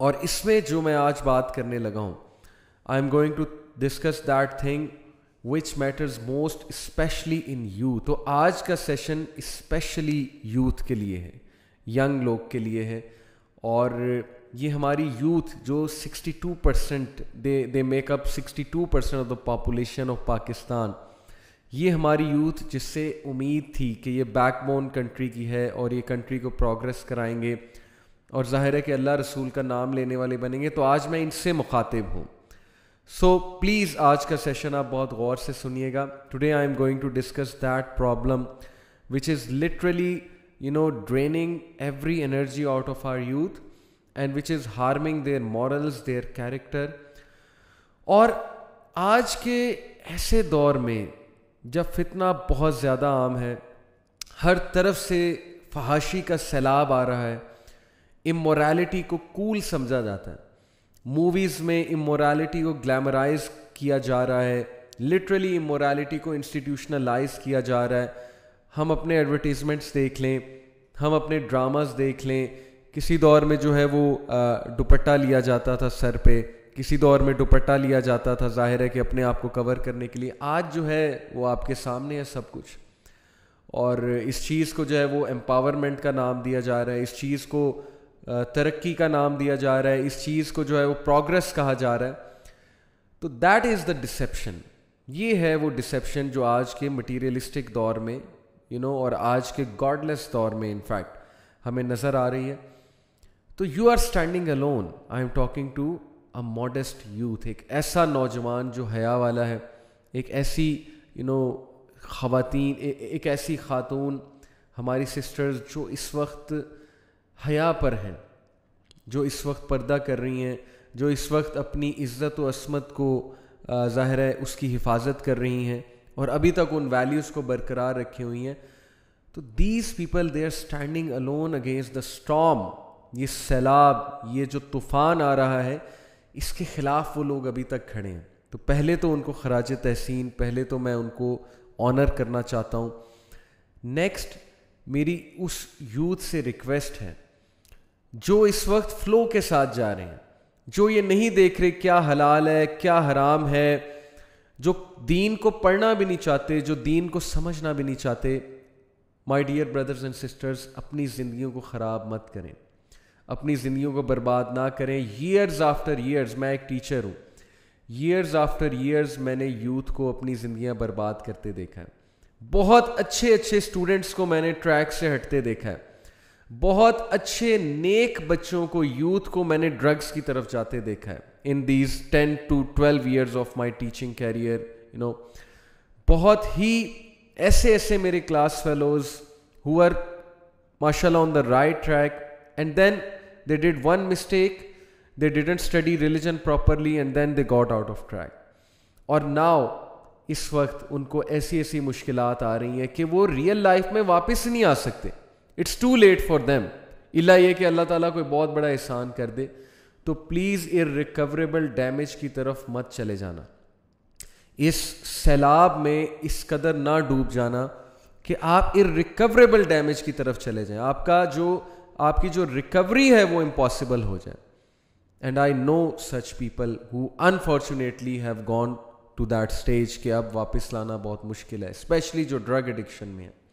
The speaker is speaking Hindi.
और इसमें जो मैं आज बात करने लगा हूँ I am going to discuss that thing which matters most specially in youth तो आज का सेशन स्पेशली यूथ के लिए है यंग लोग के लिए है और ये हमारी यूथ जो 62 percent they they make up sixty two percent of the population of Pakistan ये हमारी यूथ जिससे उम्मीद थी कि ये बैकबोन कंट्री की है और ये कंट्री को प्रोग्रेस कराएंगे और ज़ाहिर है कि अल्लाह रसूल का नाम लेने वाले बनेंगे तो आज मैं इनसे मुखातिब हूँ सो प्लीज़ आज का सेशन आप बहुत गौर से सुनिएगा today I am going to discuss that problem which is literally you know draining every energy out of our youth and which is harming their morals their character और आज के ऐसे दौर में जब फितना बहुत ज़्यादा आम है हर तरफ से फहाशी का सैलाब आ रहा है इमोरालिटी को कूल समझा जाता है मूवीज़ में इमोरालिटी को ग्लैमराइज किया जा रहा है लिटरली इमोरालिटी को इंस्टीट्यूशनलाइज किया जा रहा है हम अपने एडवर्टीज़मेंट्स देख लें हम अपने ड्रामास देख लें किसी दौर में जो है वो दुपट्टा लिया जाता था सर पे किसी दौर में दुपट्टा लिया जाता था जाहिर है कि अपने आप को कवर करने के लिए आज जो है वो आपके सामने है सब कुछ और इस चीज़ को जो है वो एम्पावरमेंट का नाम दिया जा रहा है इस चीज़ को तरक्की का नाम दिया जा रहा है इस चीज़ को जो है वो प्रोग्रेस कहा जा रहा है तो दैट इज़ द डिसेप्शन ये है वो डिसेप्शन जो आज के मटीरियलिस्टिक दौर में यू you नो know, और आज के गॉडलेस दौर में इनफैक्ट हमें नज़र आ रही है तो you are standing alone I am talking to a modest youth एक ऐसा नौजवान जो हया वाला है एक ऐसी यू नो खीन एक ऐसी खातून हमारी सिस्टर्स जो इस वक्त हया पर हैं जो इस वक्त पर्दा कर रही हैं जो इस वक्त अपनी इज़्ज़त असमत को ज़ाहिर है उसकी हिफाजत कर रही हैं और अभी तक उन वैल्यूज़ को बरकरार रखी हुई हैं तो these people they are standing alone against the storm ये सैलाब ये जो तूफ़ान आ रहा है इसके ख़िलाफ़ वो लोग अभी तक खड़े हैं तो पहले तो उनको खराज तहसीन पहले तो मैं उनको ऑनर करना चाहता हूँ नेक्स्ट मेरी उस यूथ से रिक्वेस्ट है जो इस वक्त फ्लो के साथ जा रहे हैं जो ये नहीं देख रहे क्या हलाल है क्या हराम है जो दीन को पढ़ना भी नहीं चाहते जो दीन को समझना भी नहीं चाहते my dear brothers and sisters अपनी ज़िंदगियों को ख़राब मत करें अपनी ज़िंदगियों को बर्बाद ना करें ईयर्स आफ्टर ईयर्स मैं एक टीचर हूँ ईयर्स आफ्टर ईयर्स मैंने यूथ को अपनी ज़िंदगियाँ बर्बाद करते देखा है बहुत अच्छे अच्छे स्टूडेंट्स को मैंने ट्रैक से हटते देखा है बहुत अच्छे नेक बच्चों को यूथ को मैंने ड्रग्स की तरफ जाते देखा है in these ten to twelve years of my teaching career you know बहुत ही ऐसे ऐसे मेरे class fellows who are on the right track and then they did one mistake they didn't study religion properly and then they got out of track और नाव इस वक्त उनको ऐसी ऐसी मुश्किल आ रही हैं कि वो रियल लाइफ में वापस नहीं आ सकते it's too late for them इला ये कि अल्लाह ताला कोई बहुत बड़ा एहसान कर दे तो प्लीज़ रिकवरेबल डैमेज की तरफ मत चले जाना इस सैलाब में इस कदर ना डूब जाना कि आप रिकवरेबल डैमेज की तरफ चले जाएं आपका जो आपकी जो रिकवरी है वो इम्पॉसिबल हो जाए and I know such people who unfortunately have gone to that stage कि अब वापस लाना बहुत मुश्किल है स्पेशली जो ड्रग एडिक्शन में है